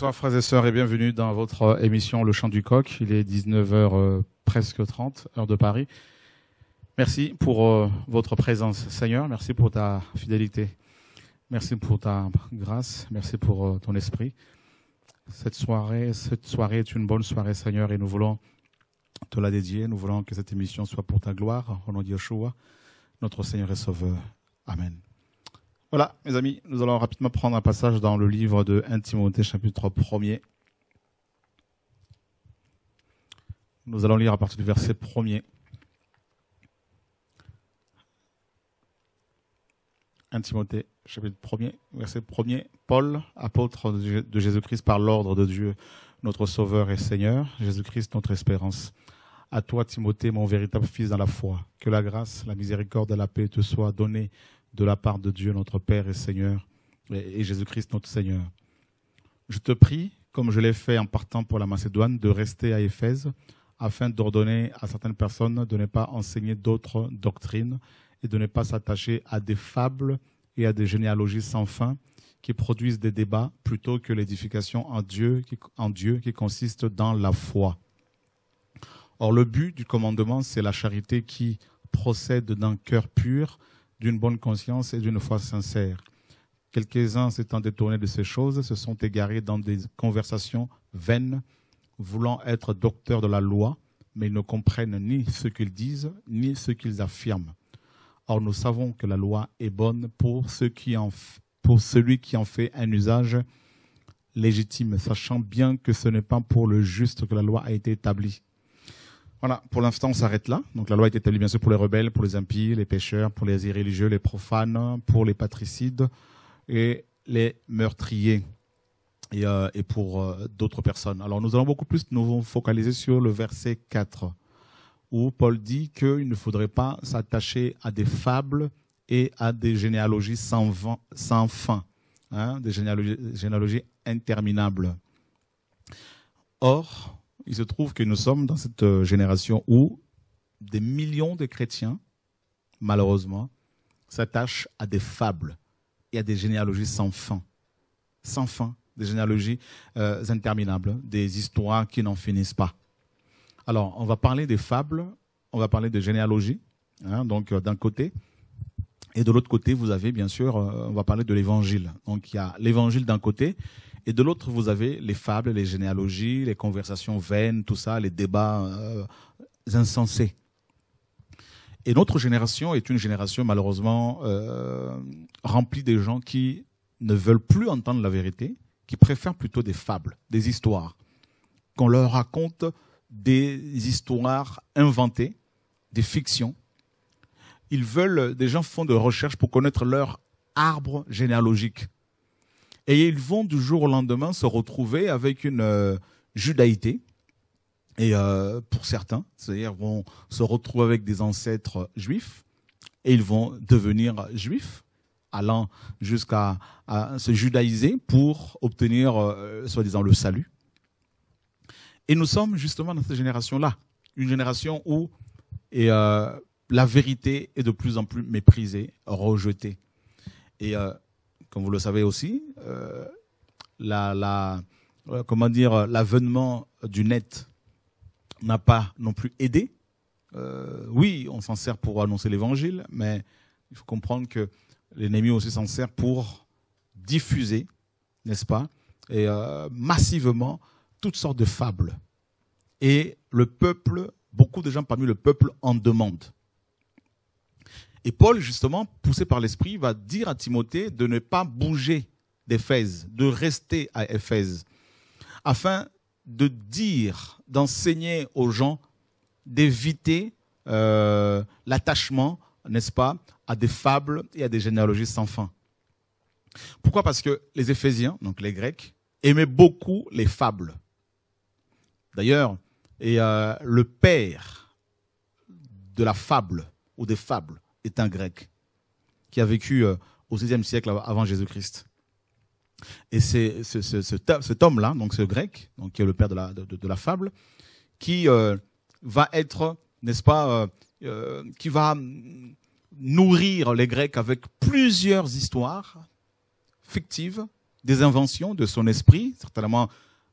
Bonsoir frères et sœurs et bienvenue dans votre euh, émission Le Chant du Coq. Il est 19h euh, presque 30, heure de Paris. Merci pour euh, votre présence Seigneur, merci pour ta fidélité, merci pour ta grâce, merci pour ton esprit. Cette soirée, cette soirée est une bonne soirée Seigneur et nous voulons te la dédier, nous voulons que cette émission soit pour ta gloire, au nom de Yeshua, notre Seigneur et Sauveur. Amen. Voilà, mes amis, nous allons rapidement prendre un passage dans le livre de 1 Timothée, chapitre 1er. Nous allons lire à partir du verset 1er. Timothée, chapitre 1er, verset 1er. Paul, apôtre de Jésus-Christ par l'ordre de Dieu, notre Sauveur et Seigneur, Jésus-Christ, notre espérance. À toi, Timothée, mon véritable fils dans la foi, que la grâce, la miséricorde et la paix te soient données de la part de Dieu notre Père et Seigneur et Jésus-Christ notre Seigneur. Je te prie, comme je l'ai fait en partant pour la Macédoine, de rester à Éphèse afin d'ordonner à certaines personnes de ne pas enseigner d'autres doctrines et de ne pas s'attacher à des fables et à des généalogies sans fin qui produisent des débats plutôt que l'édification en Dieu, en Dieu qui consiste dans la foi. Or, le but du commandement, c'est la charité qui procède d'un cœur pur d'une bonne conscience et d'une foi sincère. Quelques-uns s'étant détournés de ces choses se sont égarés dans des conversations vaines, voulant être docteurs de la loi, mais ils ne comprennent ni ce qu'ils disent, ni ce qu'ils affirment. Or nous savons que la loi est bonne pour, pour celui qui en fait un usage légitime, sachant bien que ce n'est pas pour le juste que la loi a été établie, voilà, pour l'instant, on s'arrête là. Donc la loi est établie bien sûr pour les rebelles, pour les impies, les pêcheurs, pour les irréligieux, les profanes, pour les patricides et les meurtriers et, euh, pour euh, d'autres personnes. Alors nous allons beaucoup plus nous focaliser sur le verset 4 où Paul dit qu'il ne faudrait pas s'attacher à des fables et à des généalogies sans, fin, hein, des généalogies interminables. Or, il se trouve que nous sommes dans cette euh, génération où des millions de chrétiens, malheureusement, s'attachent à des fables et à des généalogies sans fin. Sans fin, des généalogies euh, interminables, des histoires qui n'en finissent pas. Alors, on va parler des fables, on va parler de généalogies, hein, donc euh, d'un côté. Et de l'autre côté, vous avez bien sûr, on va parler de l'évangile. Donc il y a l'évangile d'un côté et de l'autre, vous avez les fables, les généalogies, les conversations vaines, tout ça, les débats euh, insensés. Et notre génération est une génération malheureusement euh, remplie de gens qui ne veulent plus entendre la vérité, qui préfèrent plutôt des fables, des histoires, qu'on leur raconte des histoires inventées, des fictions. Ils veulent, des gens font de recherches pour connaître leur arbre généalogique. Et ils vont du jour au lendemain se retrouver avec une euh, judaïté. Et euh, pour certains, c'est-à-dire vont se retrouver avec des ancêtres juifs et ils vont devenir juifs, allant jusqu'à se judaïser pour obtenir, euh, soi-disant, le salut. Et nous sommes justement dans cette génération-là, une génération où la vérité est de plus en plus méprisée, rejetée. Et comme vous le savez aussi, euh, la, euh, comment dire, l'avènement du net n'a pas non plus aidé. Euh, oui, on s'en sert pour annoncer l'évangile, mais il faut comprendre que l'ennemi aussi s'en sert pour diffuser, n'est-ce pas, et euh, massivement toutes sortes de fables. Et le peuple, beaucoup de gens parmi le peuple en demandent. Et Paul, justement, poussé par l'Esprit, va dire à Timothée de ne pas bouger d'Éphèse, de rester à Éphèse, afin de dire, d'enseigner aux gens, d'éviter euh, l'attachement, n'est-ce pas, à des fables et à des généalogies sans fin. Pourquoi Parce que les Éphésiens, donc les Grecs, aimaient beaucoup les fables. D'ailleurs, et euh, le père de la fable ou des fables, est un grec qui a vécu euh, au sixième siècle avant Jésus-Christ. Et c'est cet homme-là, donc ce grec, donc qui est le père de la, fable, qui euh, va être, n'est-ce pas, euh, qui va nourrir les Grecs avec plusieurs histoires fictives, des inventions de son esprit, certainement,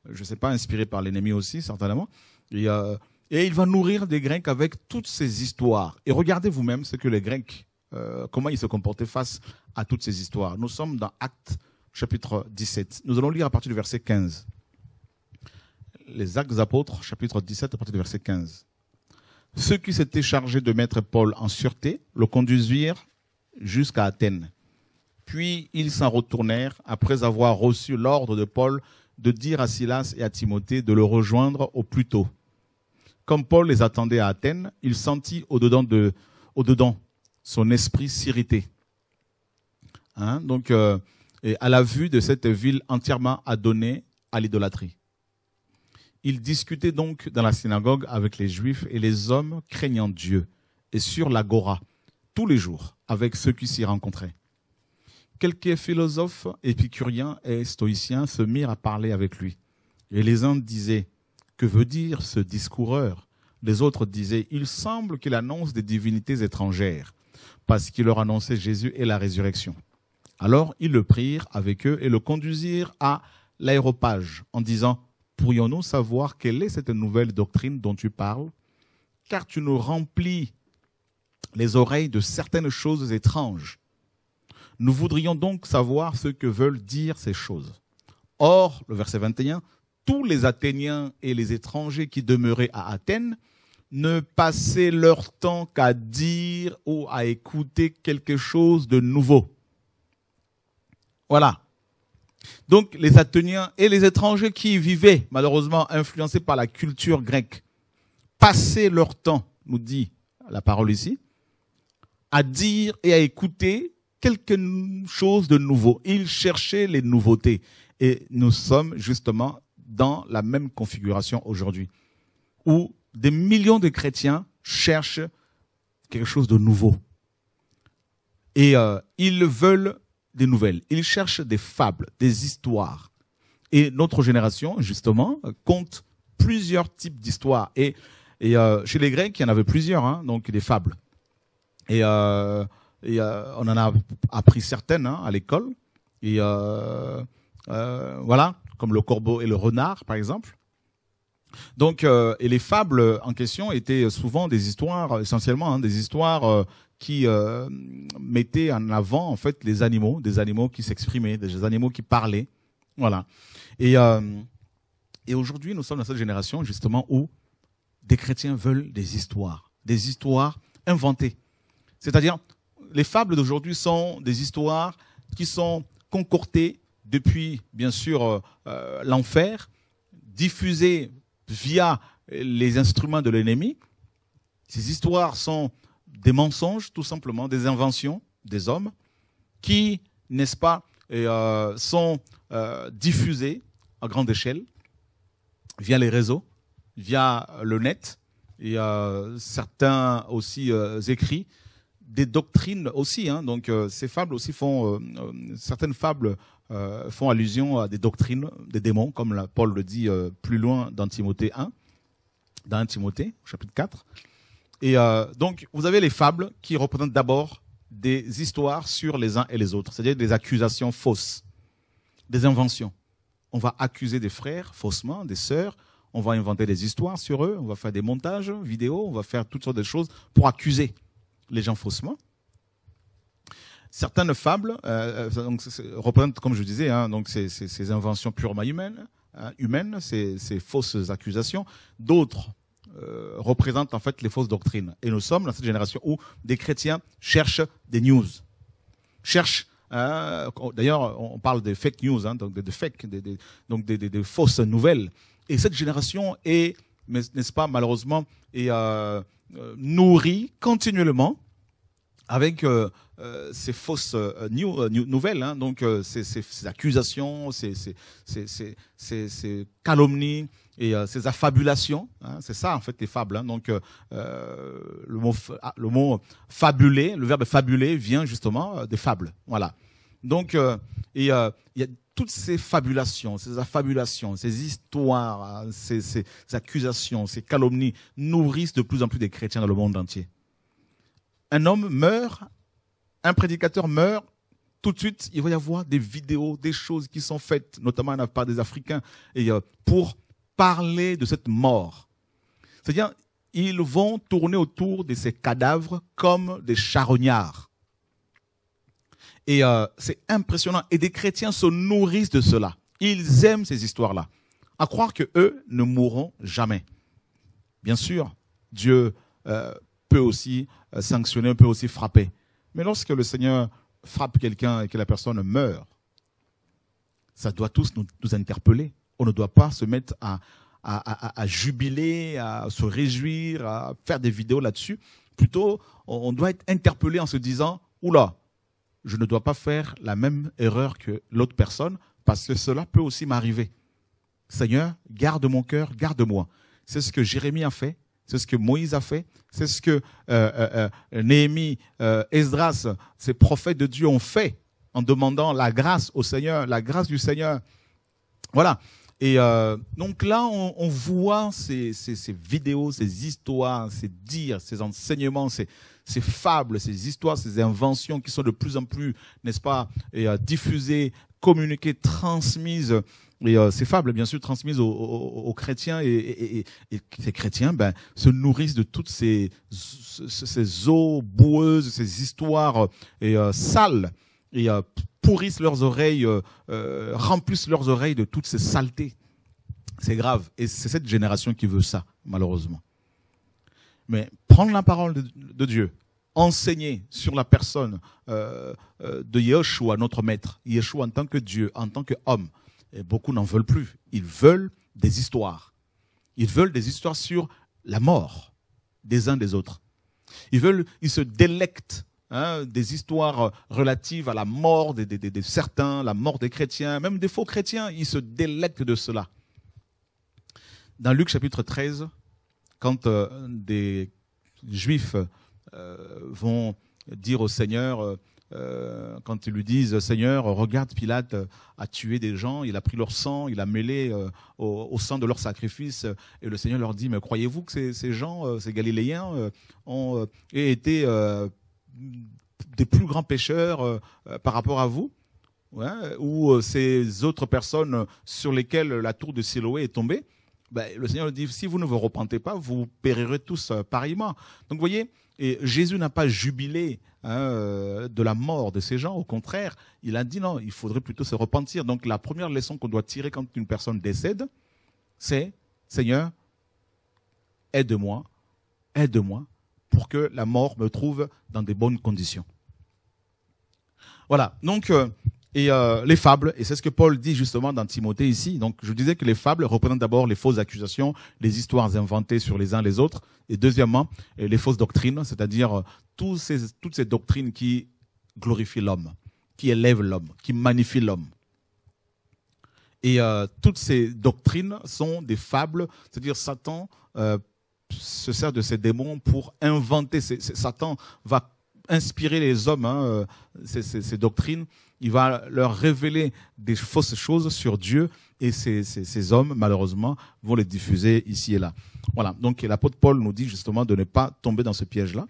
je ne sais pas, inspiré par l'ennemi aussi, certainement. Et il va nourrir des Grecs avec toutes ces histoires. Et regardez vous-même ce que les Grecs, euh, comment ils se comportaient face à toutes ces histoires. Nous sommes dans Actes chapitre 17. Nous allons lire à partir du verset 15. Les Actes des Apôtres, chapitre 17, à partir du verset 15. Ceux qui s'étaient chargés de mettre Paul en sûreté le conduisirent jusqu'à Athènes. Puis ils s'en retournèrent après avoir reçu l'ordre de Paul de dire à Silas et à Timothée de le rejoindre au plus tôt. Comme Paul les attendait à Athènes, il sentit au-dedans, de, au-dedans son esprit s'irriter. Hein, donc, euh, et à la vue de cette ville entièrement adonnée à l'idolâtrie. Il discutait donc dans la synagogue avec les Juifs et les hommes craignant Dieu, et sur l'agora, tous les jours, avec ceux qui s'y rencontraient. Quelques philosophes, épicuriens et stoïciens se mirent à parler avec lui. Et les uns disaient que veut dire ce discoureur Les autres disaient, il semble qu'il annonce des divinités étrangères, parce qu'il leur annonçait Jésus et la résurrection. Alors ils le prirent avec eux et le conduisirent à l'aéropage en disant, pourrions-nous savoir quelle est cette nouvelle doctrine dont tu parles Car tu nous remplis les oreilles de certaines choses étranges. Nous voudrions donc savoir ce que veulent dire ces choses. Or, le verset 21, tous les Athéniens et les étrangers qui demeuraient à Athènes ne passaient leur temps qu'à dire ou à écouter quelque chose de nouveau. Voilà. Donc les Athéniens et les étrangers qui vivaient, malheureusement influencés par la culture grecque, passaient leur temps, nous dit la parole ici, à dire et à écouter quelque chose de nouveau. Ils cherchaient les nouveautés. Et nous sommes justement dans la même configuration aujourd'hui, où des millions de chrétiens cherchent quelque chose de nouveau. Et euh, ils veulent des nouvelles, ils cherchent des fables, des histoires. Et notre génération, justement, compte plusieurs types d'histoires. Et, euh, chez les Grecs, il y en avait plusieurs, hein, donc des fables. Et, euh, on en a appris certaines hein, à l'école. Et voilà comme le corbeau et le renard, par exemple. Donc, euh, et les fables en question étaient souvent des histoires, essentiellement hein, des histoires euh, qui euh, mettaient en avant en fait les animaux, des animaux qui s'exprimaient, des animaux qui parlaient, voilà. Et, et aujourd'hui, nous sommes dans cette génération justement où des chrétiens veulent des histoires, des histoires inventées. C'est-à-dire, les fables d'aujourd'hui sont des histoires qui sont concortées, depuis, bien sûr, euh, euh, l'enfer, diffusé via les instruments de l'ennemi. Ces histoires sont des mensonges, tout simplement, des inventions des hommes qui, n'est-ce pas, euh, sont diffusées à grande échelle via les réseaux, via le net et certains aussi écrits, des doctrines aussi. Hein. donc ces fables aussi font certaines fables euh, font allusion à des doctrines des démons, comme Paul le dit euh, plus loin dans Timothée 1, dans Timothée, chapitre 4. Et euh, donc, vous avez les fables qui représentent d'abord des histoires sur les uns et les autres, c'est-à-dire des accusations fausses, des inventions. On va accuser des frères faussement, des sœurs, on va inventer des histoires sur eux, on va faire des montages vidéos, on va faire toutes sortes de choses pour accuser les gens faussement certaines fables euh, euh, représentent, comme je disais, hein, donc ces, inventions purement humaines, hein, humaines ces, fausses accusations. D'autres euh, représentent en fait les fausses doctrines. Et nous sommes dans cette génération où des chrétiens cherchent des news, cherchent hein, D'ailleurs, on parle de fake news, hein, donc des, fausses nouvelles. Et cette génération est, n'est-ce pas, malheureusement, nourrie continuellement avec euh, euh, ces fausses euh, nouvelles, hein, donc ces, ces, accusations, ces, calomnies et ces affabulations. Hein, c'est ça en fait les fables. Hein, donc le mot ah, le mot fabuler, le verbe fabuler vient justement des fables. Voilà. Donc il y a toutes ces fabulations, ces affabulations, ces histoires, hein, ces, ces accusations, ces calomnies nourrissent de plus en plus des chrétiens dans le monde entier un homme meurt, un prédicateur meurt, tout de suite, il va y avoir des vidéos, des choses qui sont faites, notamment par des Africains, euh, pour parler de cette mort. C'est-à-dire, ils vont tourner autour de ces cadavres comme des charognards. Et euh, c'est impressionnant. Et des chrétiens se nourrissent de cela. Ils aiment ces histoires-là. À croire qu'eux ne mourront jamais. Bien sûr, Dieu euh, peut aussi euh, sanctionner, peut aussi frapper. Mais lorsque le Seigneur frappe quelqu'un et que la personne meurt, ça doit tous nous, interpeller. On ne doit pas se mettre à, à, jubiler, à se réjouir, à faire des vidéos là-dessus. Plutôt, on doit être interpellé en se disant, oula, je ne dois pas faire la même erreur que l'autre personne, parce que cela peut aussi m'arriver. Seigneur, garde mon cœur, garde-moi. C'est ce que Jérémie a fait, c'est ce que Moïse a fait. C'est ce que euh, euh, euh Néhémie, euh, Esdras, ces prophètes de Dieu ont fait en demandant la grâce au Seigneur, la grâce du Seigneur. Voilà. Et euh, donc là, on, voit ces, vidéos, ces histoires, ces dires, ces enseignements, ces, fables, ces histoires, ces inventions qui sont de plus en plus, n'est-ce pas, diffusées, communiquées, transmises et euh, ces fables, bien sûr, transmises aux, chrétiens, et, ces chrétiens ben, se nourrissent de toutes ces, eaux boueuses, ces histoires euh, et, euh, sales, et pourrissent leurs oreilles, remplissent leurs oreilles de toutes ces saletés. C'est grave. Et c'est cette génération qui veut ça, malheureusement. Mais prendre la parole de, de Dieu, enseigner sur la personne de Yeshua, notre maître, Yeshua en tant que Dieu, en tant qu'homme, et beaucoup n'en veulent plus. Ils veulent des histoires. Ils veulent des histoires sur la mort des uns des autres. Ils veulent, ils se délectent hein, des histoires relatives à la mort de, certains, la mort des chrétiens, même des faux chrétiens. Ils se délectent de cela. Dans Luc chapitre 13, quand euh, des juifs euh, vont dire au Seigneur, euh, euh, quand ils lui disent Seigneur, regarde, Pilate a tué des gens, il a pris leur sang, il a mêlé euh, au, sang de leur sacrifice. Euh, et le Seigneur leur dit Mais croyez-vous que ces, gens, ces Galiléens, ont été des plus grands pécheurs par rapport à vous Ou ces autres personnes sur lesquelles la tour de Siloé est tombée ben, le Seigneur leur dit, si vous ne vous repentez pas, vous périrez tous pareillement. Donc, vous voyez, et Jésus n'a pas jubilé hein, euh, de la mort de ces gens. Au contraire, il a dit non, il faudrait plutôt se repentir. Donc la première leçon qu'on doit tirer quand une personne décède, c'est Seigneur, aide-moi, aide-moi pour que la mort me trouve dans des bonnes conditions. Voilà, donc euh, et euh, les fables. Et c'est ce que Paul dit justement dans Timothée ici. Donc je disais que les fables représentent d'abord les fausses accusations, les histoires inventées sur les uns les autres, et deuxièmement euh, les fausses doctrines, c'est-à-dire euh, toutes ces, doctrines qui glorifient l'homme, qui élèvent l'homme, qui magnifient l'homme. Et toutes ces doctrines sont des fables, c'est-à-dire Satan se sert de ses démons pour inventer. Satan va inspirer les hommes, hein, ces doctrines, il va leur révéler des fausses choses sur Dieu et ces, ces, hommes, malheureusement, vont les diffuser ici et là. Voilà, donc l'apôtre Paul nous dit justement de ne pas tomber dans ce piège-là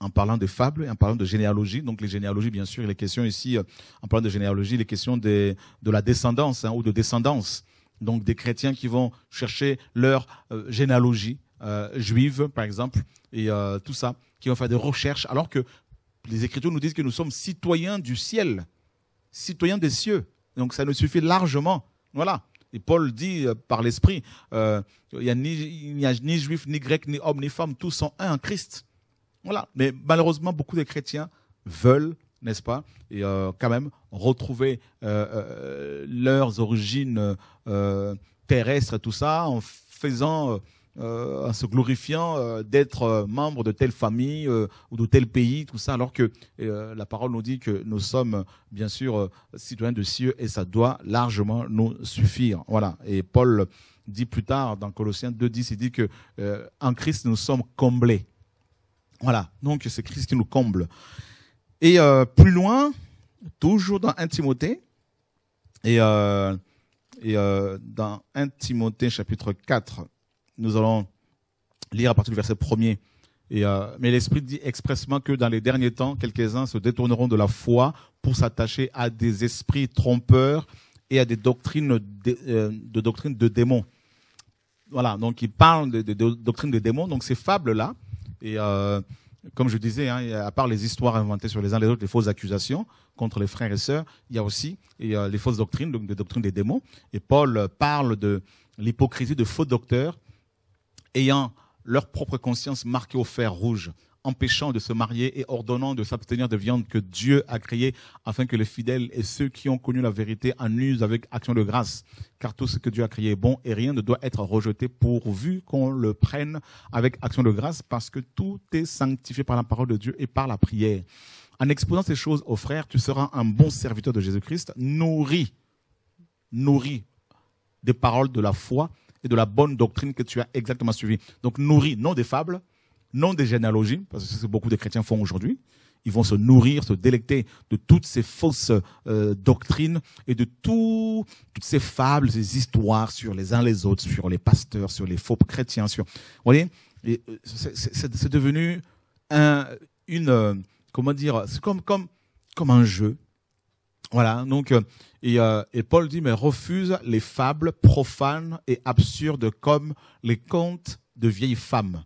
en parlant de fables et en parlant de généalogie. Donc les généalogies, bien sûr, les questions ici, euh, en parlant de généalogie, les questions des, de la descendance hein, ou de descendance. Donc des chrétiens qui vont chercher leur euh, généalogie euh, juive, par exemple, et tout ça, qui vont faire des recherches, alors que les Écritures nous disent que nous sommes citoyens du ciel, citoyens des cieux. Donc ça nous suffit largement. Voilà. Et Paul dit euh, par l'Esprit, euh, il n'y a, ni juif, ni grec, ni homme, ni femme, tous sont un Christ. Voilà. Mais malheureusement, beaucoup de chrétiens veulent, n'est-ce pas, euh, quand même retrouver leurs origines terrestres, tout ça, en faisant euh, en se glorifiant euh, d'être euh, membre de telle famille ou de tel pays, tout ça, alors que la parole nous dit que nous sommes bien sûr citoyens de cieux et ça doit largement nous suffire. Voilà. Et Paul dit plus tard dans Colossiens 2.10, il dit que en Christ nous sommes comblés. Voilà, donc c'est Christ qui nous comble. Et plus loin, toujours dans 1 Timothée, et, et dans 1 Timothée chapitre 4, nous allons lire à partir du verset 1 euh, mais l'Esprit dit expressement que dans les derniers temps, quelques-uns se détourneront de la foi pour s'attacher à des esprits trompeurs et à des doctrines de, euh, doctrines de démons. Voilà, donc il parle de, doctrines de démons, donc ces fables-là. Et euh, comme je disais, hein, à part les histoires inventées sur les uns les autres, les fausses accusations contre les frères et sœurs, il y a aussi les fausses doctrines, donc des doctrines des démons. Et Paul parle de l'hypocrisie de faux docteurs ayant leur propre conscience marquée au fer rouge, empêchant de se marier et ordonnant de s'abstenir de viande que Dieu a créée, afin que les fidèles et ceux qui ont connu la vérité en usent avec action de grâce. Car tout ce que Dieu a créé est bon et rien ne doit être rejeté pourvu qu'on le prenne avec action de grâce, parce que tout est sanctifié par la parole de Dieu et par la prière. En exposant ces choses aux frères, tu seras un bon serviteur de Jésus-Christ, nourri, nourri des paroles de la foi et de la bonne doctrine que tu as exactement suivie. Donc nourris non des fables, non des généalogies, parce que c'est ce que beaucoup de chrétiens font aujourd'hui. Ils vont se nourrir, se délecter de toutes ces fausses euh, doctrines et de tout, toutes ces fables, ces histoires sur les uns les autres, sur les pasteurs, sur les faux chrétiens. Sur, vous voyez, euh, c'est devenu un, une, euh, comment dire, c'est comme, comme, comme un jeu voilà, donc euh, et, euh, et, Paul dit mais refuse les fables profanes et absurdes comme les contes de vieilles femmes.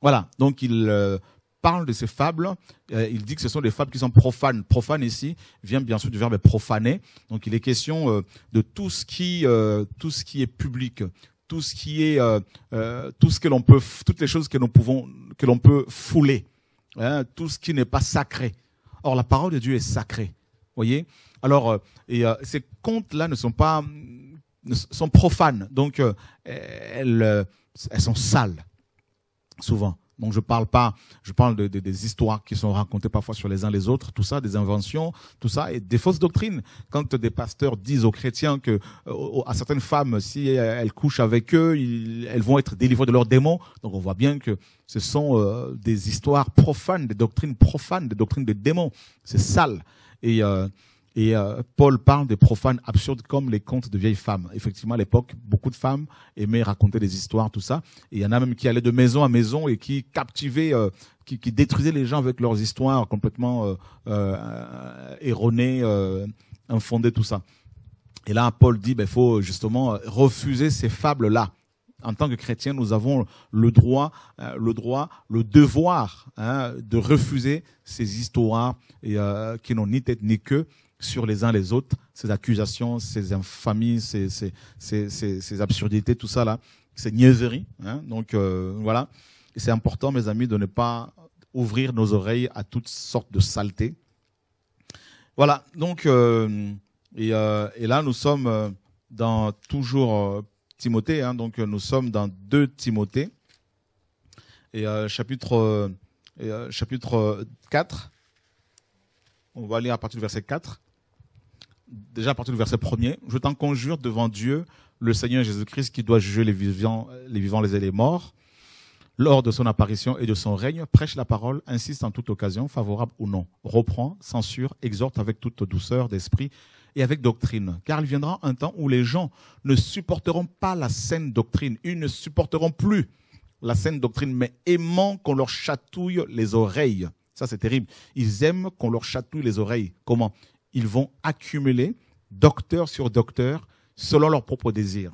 Voilà, donc il euh, parle de ces fables, euh, il dit que ce sont des fables qui sont profanes. Profane ici vient bien sûr du verbe profaner. Donc il est question de tout ce qui tout ce qui est public, tout ce qui est tout ce que l'on peut toutes les choses que nous pouvons que l'on peut fouler, hein, tout ce qui n'est pas sacré. Or la parole de Dieu est sacrée voyez Alors, euh, euh, ces contes-là ne sont pas sont profanes, donc euh, elles, sont sales, souvent. Donc je parle pas, je parle de, des histoires qui sont racontées parfois sur les uns les autres, tout ça, des inventions, tout ça, et des fausses doctrines. Quand des pasteurs disent aux chrétiens que à certaines femmes, si elles couchent avec eux, elles vont être délivrées de leurs démons. Donc on voit bien que ce sont des histoires profanes, des doctrines profanes, des doctrines de démons. C'est sale. Et, euh, euh, Paul parle des profanes absurdes comme les contes de vieilles femmes. Effectivement, à l'époque, beaucoup de femmes aimaient raconter des histoires, tout ça. Et il y en a même qui allaient de maison à maison et qui captivaient, euh, qui, détruisaient les gens avec leurs histoires complètement erronées, infondées, tout ça. Et là, Paul dit, il ben, faut justement refuser ces fables-là en tant que chrétiens, nous avons le droit, euh, le droit, le devoir hein, de refuser ces histoires euh, qui n'ont ni tête ni queue sur les uns les autres, ces accusations, ces infamies, ces, absurdités, tout ça là, ces niaiseries. Hein. donc euh, voilà, c'est important, mes amis, de ne pas ouvrir nos oreilles à toutes sortes de saletés. Voilà, donc et, là nous sommes dans toujours Timothée. Hein. donc euh, nous sommes dans 2 Timothée et euh, chapitre, 4. Euh, On va aller à partir du verset 4. Déjà à partir du verset 1er. Je t'en conjure devant Dieu, le Seigneur Jésus-Christ, qui doit juger les vivants, les vivants et les morts. Lors de son apparition et de son règne, prêche la parole, insiste en toute occasion, favorable ou non. Reprend, censure, exhorte avec toute douceur d'esprit et avec doctrine. Car il viendra un temps où les gens ne supporteront pas la saine doctrine. Ils ne supporteront plus la saine doctrine, mais aimant qu'on leur chatouille les oreilles. Ça, c'est terrible. Ils aiment qu'on leur chatouille les oreilles. Comment Ils vont accumuler docteur sur docteur selon leur propre désir.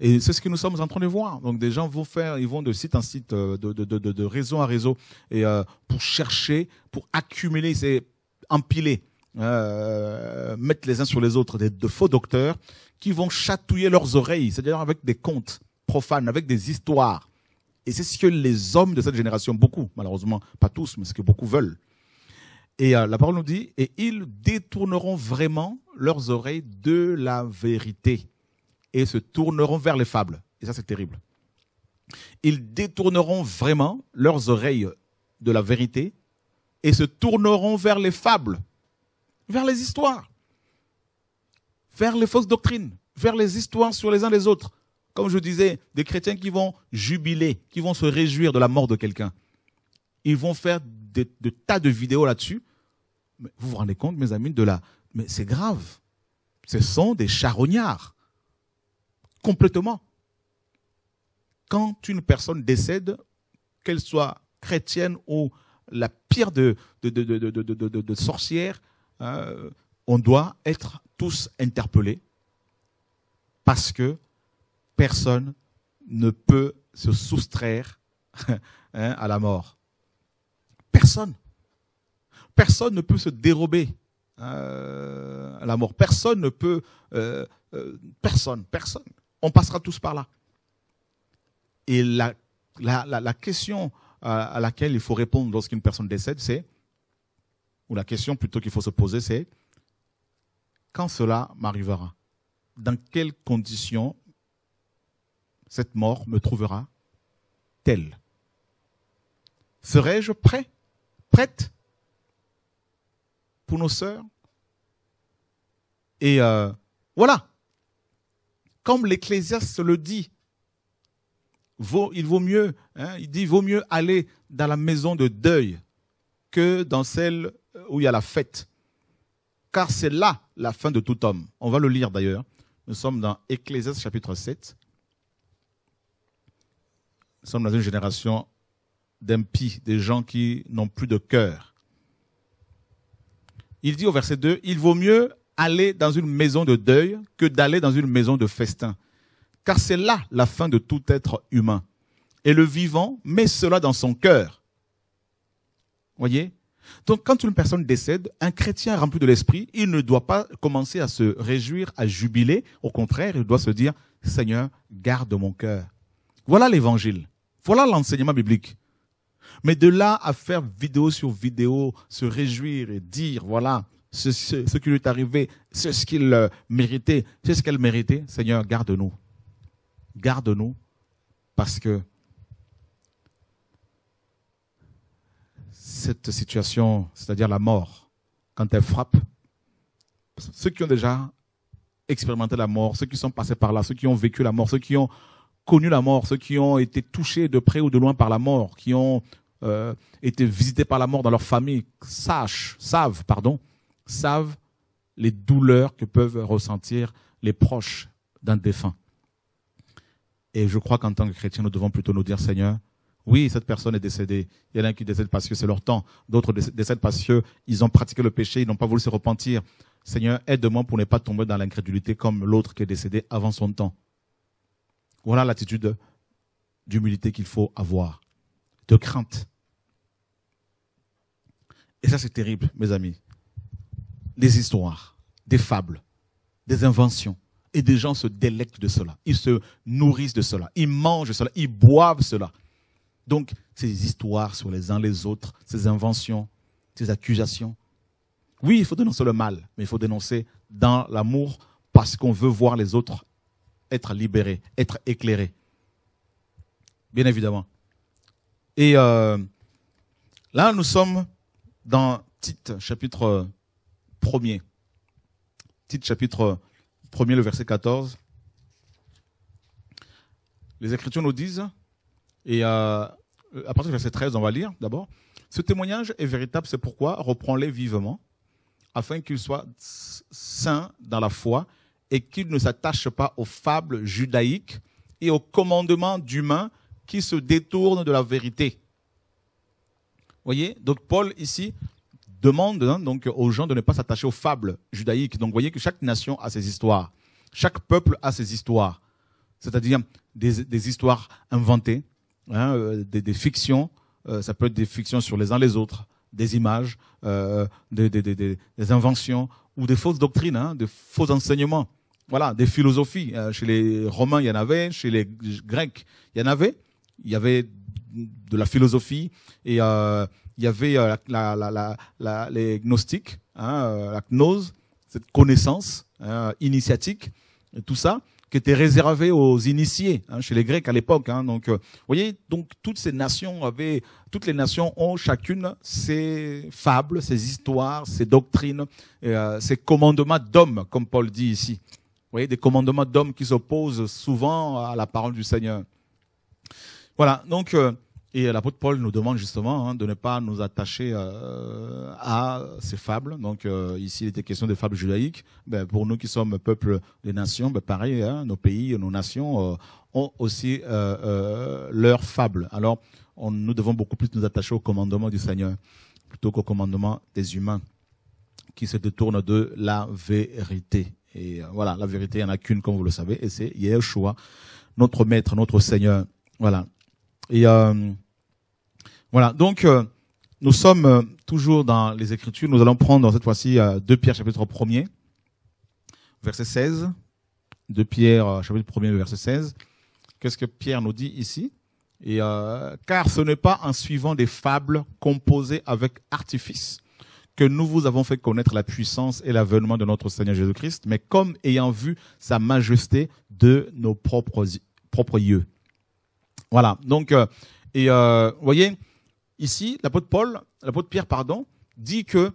Et c'est ce que nous sommes en train de voir. Donc des gens vont faire, ils vont de site en site, euh, de, réseau à réseau, et euh, pour chercher, pour accumuler, c'est empiler euh, mettent les uns sur les autres des, de faux docteurs qui vont chatouiller leurs oreilles, c'est-à-dire avec des contes profanes, avec des histoires. Et c'est ce que les hommes de cette génération, beaucoup, malheureusement, pas tous, mais ce que beaucoup veulent. Et euh, la parole nous dit, et ils détourneront vraiment leurs oreilles de la vérité et se tourneront vers les fables. Et ça, c'est terrible. Ils détourneront vraiment leurs oreilles de la vérité et se tourneront vers les fables vers les histoires, vers les fausses doctrines, vers les histoires sur les uns les autres. Comme je disais, des chrétiens qui vont jubiler, qui vont se réjouir de la mort de quelqu'un. Ils vont faire des, tas de vidéos là-dessus. Vous vous rendez compte, mes amis, de la... Mais c'est grave. Ce sont des charognards. Complètement. Quand une personne décède, qu'elle soit chrétienne ou la pire de, de, de sorcière, euh, on doit être tous interpellés parce que personne ne peut se soustraire hein, à la mort. Personne. Personne ne peut se dérober euh, à la mort. Personne ne peut... Euh, personne, personne. On passera tous par là. Et la, la question à laquelle il faut répondre lorsqu'une personne décède, c'est ou la question plutôt qu'il faut se poser, c'est quand cela m'arrivera Dans quelles conditions cette mort me trouvera-t-elle Serai-je prêt Prête pour nos sœurs Et euh, voilà, comme l'Ecclésiaste le dit, il vaut mieux, hein, il dit, vaut mieux aller dans la maison de deuil que dans celle où il y a la fête. Car c'est là la fin de tout homme. On va le lire d'ailleurs. Nous sommes dans Ecclésias chapitre 7. Nous sommes dans une génération d'impies, des gens qui n'ont plus de cœur. Il dit au verset 2, il vaut mieux aller dans une maison de deuil que d'aller dans une maison de festin, car c'est là la fin de tout être humain. Et le vivant met cela dans son cœur. Voyez, donc quand une personne décède, un chrétien rempli de l'esprit, il ne doit pas commencer à se réjouir, à jubiler. Au contraire, il doit se dire, Seigneur, garde mon cœur. Voilà l'évangile. Voilà l'enseignement biblique. Mais de là à faire vidéo sur vidéo, se réjouir et dire, voilà, ce, ce qui lui est arrivé, c'est ce qu'il euh, méritait, c'est ce qu'elle méritait, Seigneur, garde-nous. Garde-nous parce que cette situation, c'est-à-dire la mort, quand elle frappe, ceux qui ont déjà expérimenté la mort, ceux qui sont passés par là, ceux qui ont vécu la mort, ceux qui ont connu la mort, ceux qui ont été touchés de près ou de loin par la mort, qui ont euh, été visités par la mort dans leur famille, sachent, savent, pardon, savent les douleurs que peuvent ressentir les proches d'un défunt. Et je crois qu'en tant que chrétien, nous devons plutôt nous dire, Seigneur, oui, cette personne est décédée. Il y en a qui décèdent parce que c'est leur temps. D'autres décèdent parce qu'ils ont pratiqué le péché, ils n'ont pas voulu se repentir. Seigneur, aide-moi pour ne pas tomber dans l'incrédulité comme l'autre qui est décédé avant son temps. Voilà l'attitude d'humilité qu'il faut avoir, de crainte. Et ça, c'est terrible, mes amis. Des histoires, des fables, des inventions. Et des gens se délectent de cela. Ils se nourrissent de cela. Ils mangent cela. Ils boivent cela. Donc, ces histoires sur les uns les autres, ces inventions, ces accusations. Oui, il faut dénoncer le mal, mais il faut dénoncer dans l'amour parce qu'on veut voir les autres être libérés, être éclairés. Bien évidemment. Et euh, là, nous sommes dans Tite, chapitre 1er. Tite, chapitre 1er, le verset 14. Les Écritures nous disent et euh, euh, à partir de verset 13, on va lire d'abord. Ce témoignage est véritable, c'est pourquoi reprends-les vivement, afin qu'ils soient saints dans la foi et qu'ils ne s'attachent pas aux fables judaïques et aux commandements d'humains qui se détournent de la vérité. Voyez, donc Paul ici demande hein, donc aux gens de ne pas s'attacher aux fables judaïques. Donc voyez que chaque nation a ses histoires, chaque peuple a ses histoires, c'est-à-dire des histoires inventées, Hein, euh, des, des, fictions, euh, ça peut être des fictions sur les uns les autres, des images, euh, des, des, des, inventions ou des fausses doctrines, hein, des faux enseignements. Voilà, des philosophies. chez les Romains, il y en avait, chez les Grecs, il y en avait. Il y avait de la philosophie et euh, il y avait la, la, la, les gnostiques, hein, la gnose, cette connaissance hein, initiatique, tout ça qui était réservé aux initiés hein, chez les Grecs à l'époque. Hein, donc, euh, vous voyez, donc toutes ces nations avaient, toutes les nations ont chacune ses fables, ses histoires, ses doctrines, euh, ses commandements d'hommes, comme Paul dit ici. Vous voyez, des commandements d'hommes qui s'opposent souvent à la parole du Seigneur. Voilà, donc euh, et euh, l'apôtre Paul nous demande justement hein, de ne pas nous attacher euh, à ces fables. Donc euh, ici, il était question des fables judaïques. Ben, pour nous qui sommes peuple des nations, ben, pareil, hein, nos pays, nos nations ont aussi leurs fables. Alors, nous devons beaucoup plus nous attacher au commandement du Seigneur plutôt qu'au commandement des humains qui se détournent de la vérité. Et voilà, la vérité, il n'y en a qu'une, comme vous le savez, et c'est Yeshua, notre Maître, notre Seigneur. Voilà. Et euh, voilà, donc euh, nous sommes euh, toujours dans les Écritures. Nous allons prendre cette fois-ci 2 Pierre chapitre 1 verset 16. 2 Pierre chapitre 1 verset 16. Qu'est-ce que Pierre nous dit ici et car ce n'est pas en suivant des fables composées avec artifice que nous vous avons fait connaître la puissance et l'avènement de notre Seigneur Jésus-Christ, mais comme ayant vu sa majesté de nos propres, propres yeux. Voilà. Donc, euh, et euh, vous voyez, ici, l'apôtre Paul, l'apôtre Pierre, pardon, dit que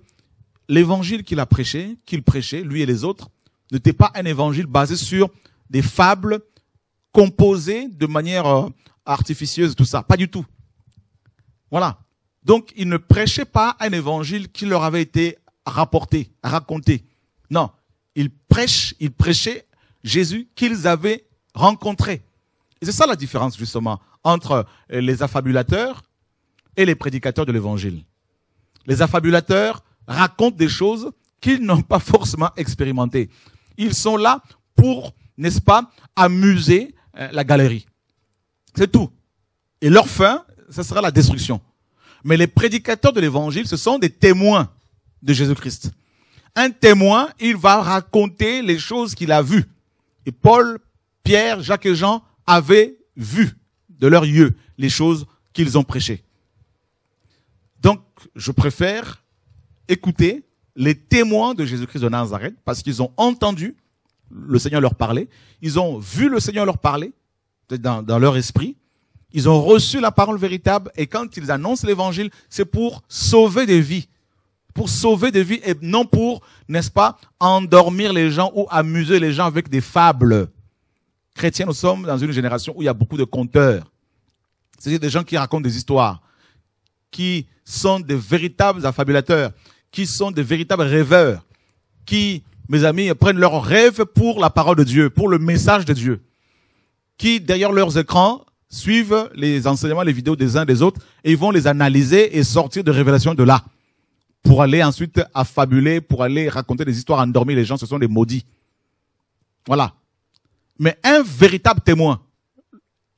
l'évangile qu'il a prêché, qu'il prêchait, lui et les autres, n'était pas un évangile basé sur des fables composées de manière euh, artificieuse, tout ça. Pas du tout. Voilà. Donc, il ne prêchait pas un évangile qui leur avait été rapporté, raconté. Non. Il prêche, il prêchait Jésus qu'ils avaient rencontré. Et c'est ça la différence, justement, entre les affabulateurs et les prédicateurs de l'évangile. Les affabulateurs racontent des choses qu'ils n'ont pas forcément expérimentées. Ils sont là pour, n'est-ce pas, amuser euh, la galerie. C'est tout. Et leur fin, ce sera la destruction. Mais les prédicateurs de l'évangile, ce sont des témoins de Jésus-Christ. Un témoin, il va raconter les choses qu'il a vues. Et Paul, Pierre, Jacques et Jean avaient vu de leurs yeux les choses qu'ils ont prêchées. Donc, je préfère écouter les témoins de Jésus-Christ de Nazareth parce qu'ils ont entendu le Seigneur leur parler, ils ont vu le Seigneur leur parler dans, dans leur esprit, ils ont reçu la parole véritable et quand ils annoncent l'évangile, c'est pour sauver des vies pour sauver des vies et non pour, n'est-ce pas, endormir les gens ou amuser les gens avec des fables chrétiens, nous sommes dans une génération où il y a beaucoup de conteurs. C'est-à-dire des gens qui racontent des histoires, qui sont des véritables affabulateurs, qui sont des véritables rêveurs, qui, mes amis, prennent leurs rêves pour la parole de Dieu, pour le message de Dieu, qui, derrière leurs écrans, suivent les enseignements, les vidéos des uns des autres, et ils vont les analyser et sortir de révélations de là, pour aller ensuite affabuler, pour aller raconter des histoires endormies. Les gens, ce sont des maudits. Voilà. Mais un véritable témoin,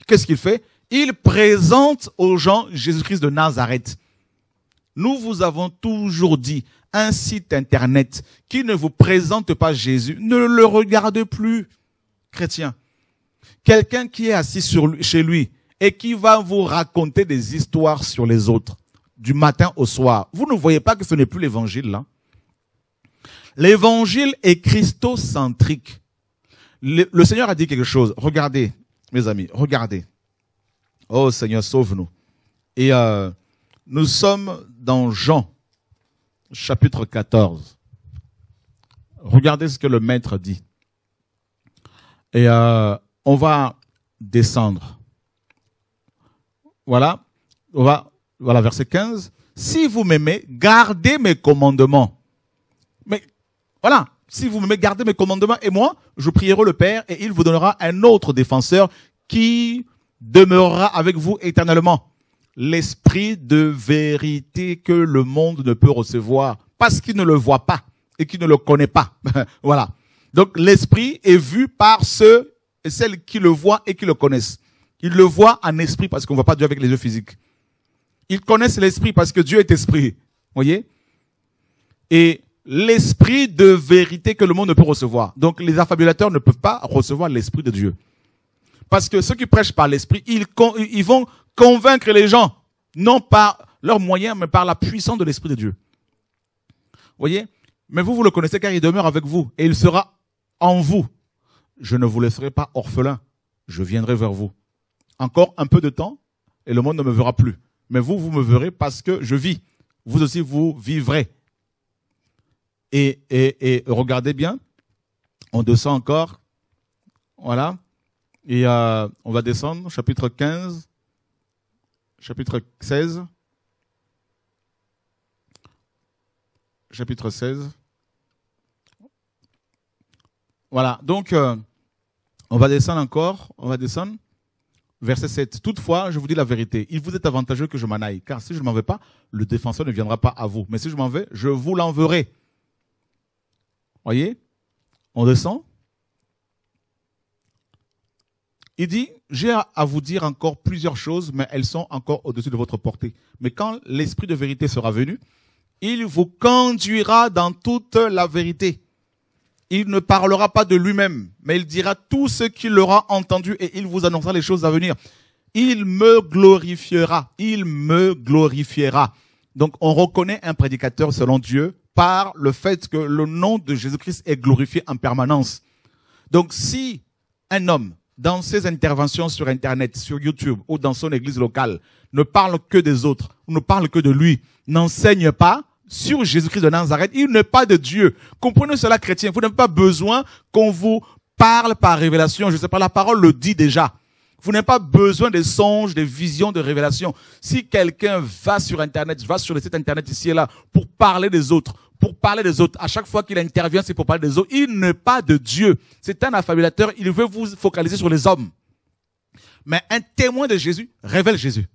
qu'est-ce qu'il fait Il présente aux gens Jésus-Christ de Nazareth. Nous vous avons toujours dit, un site internet qui ne vous présente pas Jésus, ne le regarde plus, chrétien. Quelqu'un qui est assis chez lui et qui va vous raconter des histoires sur les autres, du matin au soir. Vous ne voyez pas que ce n'est plus l'évangile, là hein? L'évangile est christocentrique le, Seigneur a dit quelque chose. Regardez, mes amis, regardez. Oh Seigneur, sauve-nous. Et euh, nous sommes dans Jean, chapitre 14. Regardez ce que le maître dit. Et euh, on va descendre. Voilà. On va, voilà, verset 15. Si vous m'aimez, gardez mes commandements. Mais voilà, si vous me gardez mes commandements et moi, je prierai le Père et il vous donnera un autre défenseur qui demeurera avec vous éternellement. L'esprit de vérité que le monde ne peut recevoir parce qu'il ne le voit pas et qu'il ne le connaît pas. voilà. Donc l'esprit est vu par ceux et celles qui le voient et qui le connaissent. Ils le voient en esprit parce qu'on ne voit pas Dieu avec les yeux physiques. Ils connaissent l'esprit parce que Dieu est esprit. Voyez? Et l'esprit de vérité que le monde ne peut recevoir. Donc les affabulateurs ne peuvent pas recevoir l'esprit de Dieu. Parce que ceux qui prêchent par l'esprit, ils, vont convaincre les gens, non par leurs moyens, mais par la puissance de l'esprit de Dieu. voyez Mais vous, vous le connaissez car il demeure avec vous et il sera en vous. Je ne vous laisserai pas orphelin, je viendrai vers vous. Encore un peu de temps et le monde ne me verra plus. Mais vous, vous me verrez parce que je vis. Vous aussi, vous vivrez. Et, regardez bien, on descend encore. Voilà. Et euh, on va descendre, chapitre 15, chapitre 16. Chapitre 16. Voilà, donc euh, on va descendre encore, on va descendre. Verset 7. Toutefois, je vous dis la vérité, il vous est avantageux que je m'en aille, car si je ne m'en vais pas, le défenseur ne viendra pas à vous. Mais si je m'en vais, je vous l'enverrai. Voyez On descend. Il dit, j'ai à vous dire encore plusieurs choses, mais elles sont encore au-dessus de votre portée. Mais quand l'Esprit de vérité sera venu, il vous conduira dans toute la vérité. Il ne parlera pas de lui-même, mais il dira tout ce qu'il aura entendu et il vous annoncera les choses à venir. Il me glorifiera. Il me glorifiera. Donc on reconnaît un prédicateur selon Dieu par le fait que le nom de Jésus-Christ est glorifié en permanence. Donc si un homme, dans ses interventions sur Internet, sur YouTube ou dans son église locale, ne parle que des autres, ne parle que de lui, n'enseigne pas sur Jésus-Christ de Nazareth, il n'est pas de Dieu. Comprenez cela, chrétien. Vous n'avez pas besoin qu'on vous parle par révélation. Je ne sais pas, la parole le dit déjà. Vous n'avez pas besoin des songes, des visions, de révélation. Si quelqu'un va sur Internet, va sur le site Internet ici et là, pour parler des autres, pour parler des autres. À chaque fois qu'il intervient, c'est pour parler des autres. Il n'est pas de Dieu. C'est un affabulateur. Il veut vous focaliser sur les hommes. Mais un témoin de Jésus révèle Jésus.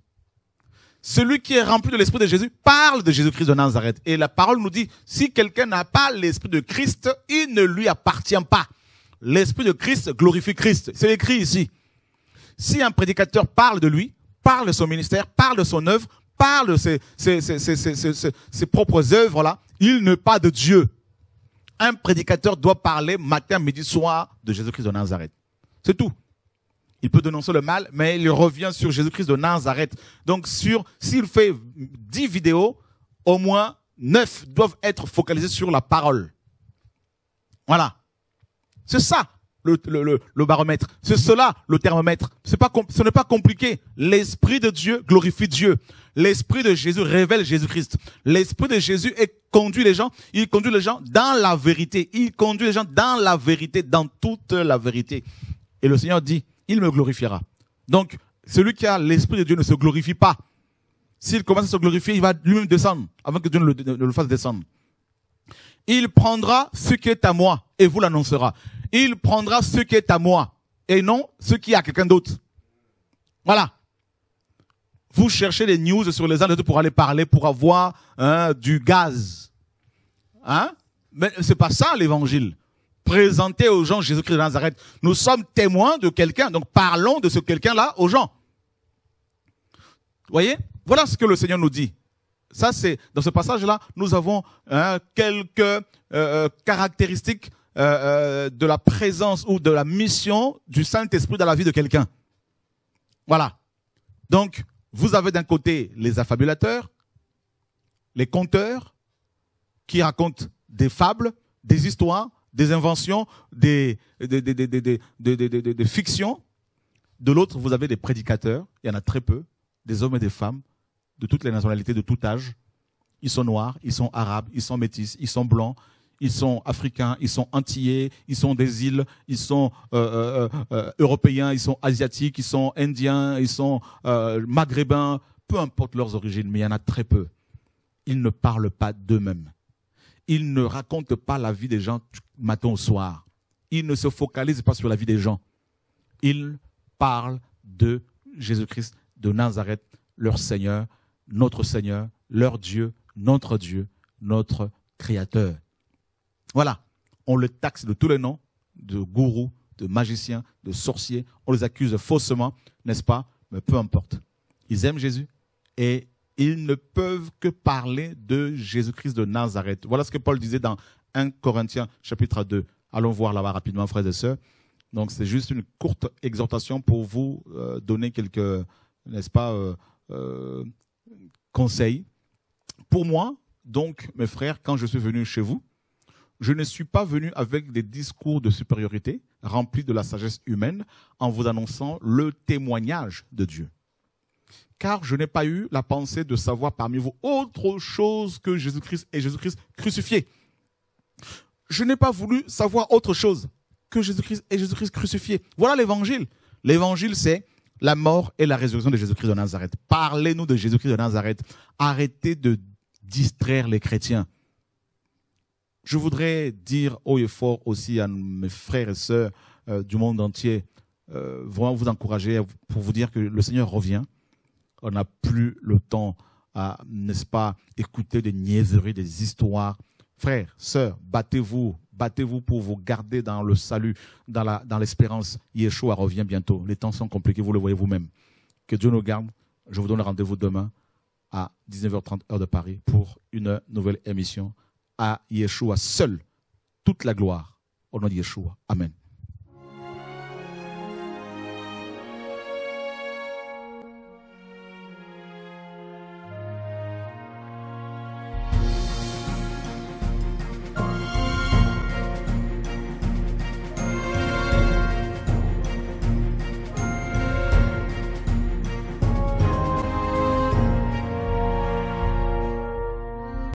Celui qui est rempli de l'esprit de Jésus parle de Jésus-Christ de Nazareth. Et la parole nous dit, si quelqu'un n'a pas l'esprit de Christ, il ne lui appartient pas. L'esprit de Christ glorifie Christ. C'est écrit ici. Si un prédicateur parle de lui, parle de son ministère, parle de son œuvre, parle de ses, ses, ses, ses propres œuvres là, il n'est pas de Dieu. Un prédicateur doit parler matin, midi, soir de Jésus-Christ de Nazareth. C'est tout. Il peut dénoncer le mal, mais il revient sur Jésus-Christ de Nazareth. Donc, sur, s'il fait dix vidéos, au moins neuf doivent être focalisées sur la parole. Voilà. C'est ça le, baromètre. C'est cela le thermomètre. C'est pas, ce n'est pas compliqué. L'Esprit de Dieu glorifie Dieu. L'Esprit de Jésus révèle Jésus-Christ. L'Esprit de Jésus est, conduit les gens. Il conduit les gens dans la vérité. Il conduit les gens dans la vérité, dans toute la vérité. Et le Seigneur dit, il me glorifiera. Donc, celui qui a l'Esprit de Dieu ne se glorifie pas. S'il commence à se glorifier, il va lui-même descendre, avant que Dieu ne le fasse descendre. Il prendra ce qui est à moi et vous l'annoncera il prendra ce qui est à moi et non ce qui a quelqu'un d'autre. Voilà. Vous cherchez les news sur les pour aller parler, pour avoir hein, du gaz. Hein Mais c'est pas ça l'évangile. Présentez aux gens Jésus-Christ de Nazareth. Nous sommes témoins de quelqu'un, donc parlons de ce quelqu'un-là aux gens. Vous voyez Voilà ce que le Seigneur nous dit. Ça, c'est dans ce passage-là, nous avons hein, quelques euh, euh, caractéristiques euh, euh, de la présence ou de la mission du Saint-Esprit dans la vie de quelqu'un. Voilà. Donc, vous avez d'un côté les affabulateurs, les conteurs, qui racontent des fables, des histoires, des inventions, des, des, des, des fictions. De l'autre, vous avez des prédicateurs, il y en a très peu, des hommes et des femmes, de toutes les nationalités, de tout âge. Ils sont noirs, ils sont arabes, ils sont métis, ils sont blancs, ils sont africains, ils sont antillais, ils sont des îles, ils sont euh, euh, euh, européens, ils sont asiatiques, ils sont indiens, ils sont maghrébins, peu importe leurs origines, mais il y en a très peu. Ils ne parlent pas d'eux-mêmes. Ils ne racontent pas la vie des gens matin au soir. Ils ne se focalisent pas sur la vie des gens. Ils parlent de Jésus-Christ de Nazareth, leur Seigneur, notre Seigneur, leur Dieu, notre Dieu, notre Créateur. Voilà. On le taxe de tous les noms, de gourou, de magiciens, de sorciers, On les accuse faussement, n'est-ce pas Mais peu importe. Ils aiment Jésus et ils ne peuvent que parler de Jésus-Christ de Nazareth. Voilà ce que Paul disait dans 1 Corinthiens chapitre 2. Allons voir là-bas rapidement, frères et sœurs. Donc c'est juste une courte exhortation pour vous euh, donner quelques, n'est-ce pas, euh, euh, conseils. Pour moi, donc, mes frères, quand je suis venu chez vous, je ne suis pas venu avec des discours de supériorité remplis de la sagesse humaine en vous annonçant le témoignage de Dieu. Car je n'ai pas eu la pensée de savoir parmi vous autre chose que Jésus-Christ et Jésus-Christ crucifié. Je n'ai pas voulu savoir autre chose que Jésus-Christ et Jésus-Christ crucifié. Voilà l'évangile. L'évangile, c'est la mort et la résurrection de Jésus-Christ de Nazareth. Parlez-nous de Jésus-Christ de Nazareth. Arrêtez de distraire les chrétiens. Je voudrais dire haut et fort aussi à mes frères et sœurs euh, du monde entier, euh, vraiment vous encourager pour vous dire que le Seigneur revient. On n'a plus le temps à, n'est-ce pas, écouter des niaiseries, des histoires. Frères, sœurs, battez-vous, battez-vous pour vous garder dans le salut, dans, la, dans l'espérance. Yeshua revient bientôt. Les temps sont compliqués, vous le voyez vous-même. Que Dieu nous garde. Je vous donne rendez-vous demain à 19h30 heure de Paris pour une nouvelle émission à Yeshua seul toute la gloire. Au nom de Yeshua. Amen.